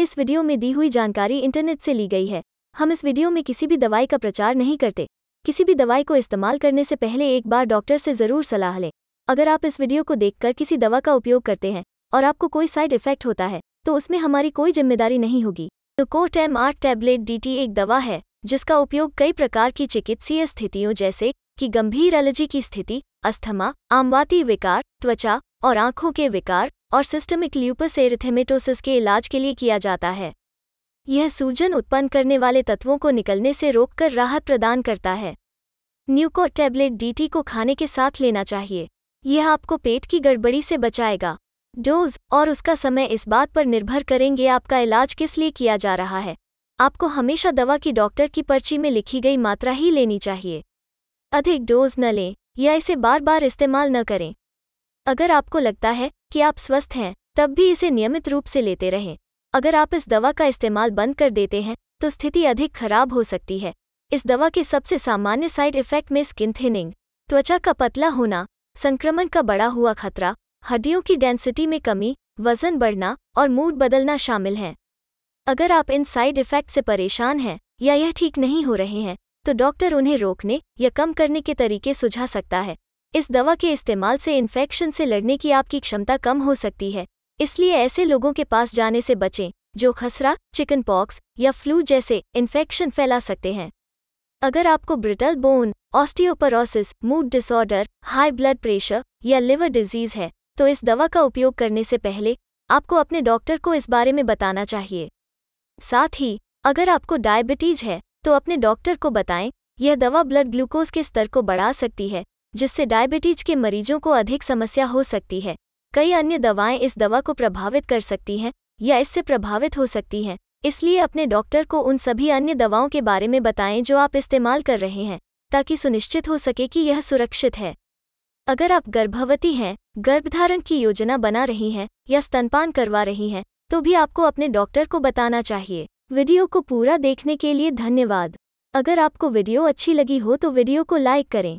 इस वीडियो में दी हुई जानकारी इंटरनेट से ली गई है हम इस वीडियो में किसी भी दवाई का प्रचार नहीं करते किसी भी दवाई को इस्तेमाल करने से पहले एक बार डॉक्टर से ज़रूर सलाह लें अगर आप इस वीडियो को देखकर किसी दवा का उपयोग करते हैं और आपको कोई साइड इफेक्ट होता है तो उसमें हमारी कोई जिम्मेदारी नहीं होगी तो एम आठ टैबलेट डीटी एक दवा है जिसका उपयोग कई प्रकार की चिकित्सीय स्थितियों जैसे कि गंभीर एलर्जी की स्थिति अस्थमा आमवाती विकार त्वचा और आंखों के विकार और सिस्टमिक ल्यूपस एरिथेमेटोसिस के इलाज के लिए किया जाता है यह सूजन उत्पन्न करने वाले तत्वों को निकलने से रोककर राहत प्रदान करता है न्यूको टैबलेट डीटी को खाने के साथ लेना चाहिए यह आपको पेट की गड़बड़ी से बचाएगा डोज और उसका समय इस बात पर निर्भर करेंगे आपका इलाज किस लिए किया जा रहा है आपको हमेशा दवा की डॉक्टर की पर्ची में लिखी गई मात्रा ही लेनी चाहिए अधिक डोज न लें या इसे बार बार इस्तेमाल न करें अगर आपको लगता है कि आप स्वस्थ हैं तब भी इसे नियमित रूप से लेते रहें अगर आप इस दवा का इस्तेमाल बंद कर देते हैं तो स्थिति अधिक खराब हो सकती है इस दवा के सबसे सामान्य साइड इफेक्ट में स्किन थिनिंग त्वचा का पतला होना संक्रमण का बढ़ा हुआ खतरा हड्डियों की डेंसिटी में कमी वजन बढ़ना और मूड बदलना शामिल हैं अगर आप इन साइड इफेक्ट से परेशान हैं या यह ठीक नहीं हो रहे हैं तो डॉक्टर उन्हें रोकने या कम करने के तरीके सुझा सकता है इस दवा के इस्तेमाल से इन्फेक्शन से लड़ने की आपकी क्षमता कम हो सकती है इसलिए ऐसे लोगों के पास जाने से बचें जो खसरा चिकन पॉक्स या फ्लू जैसे इन्फेक्शन फैला सकते हैं अगर आपको brittle bone osteoporosis mood disorder high blood pressure या लिवर डिजीज है तो इस दवा का उपयोग करने से पहले आपको अपने डॉक्टर को इस बारे में बताना चाहिए साथ ही अगर आपको डायबिटीज है तो अपने डॉक्टर को बताएं यह दवा ब्लड ग्लूकोज के स्तर को बढ़ा सकती है जिससे डायबिटीज के मरीजों को अधिक समस्या हो सकती है कई अन्य दवाएं इस दवा को प्रभावित कर सकती हैं या इससे प्रभावित हो सकती हैं इसलिए अपने डॉक्टर को उन सभी अन्य दवाओं के बारे में बताएं जो आप इस्तेमाल कर रहे हैं ताकि सुनिश्चित हो सके कि यह सुरक्षित है अगर आप गर्भवती हैं गर्भधारण की योजना बना रही हैं या स्तनपान करवा रही हैं तो भी आपको अपने डॉक्टर को बताना चाहिए वीडियो को पूरा देखने के लिए धन्यवाद अगर आपको वीडियो अच्छी लगी हो तो वीडियो को लाइक करें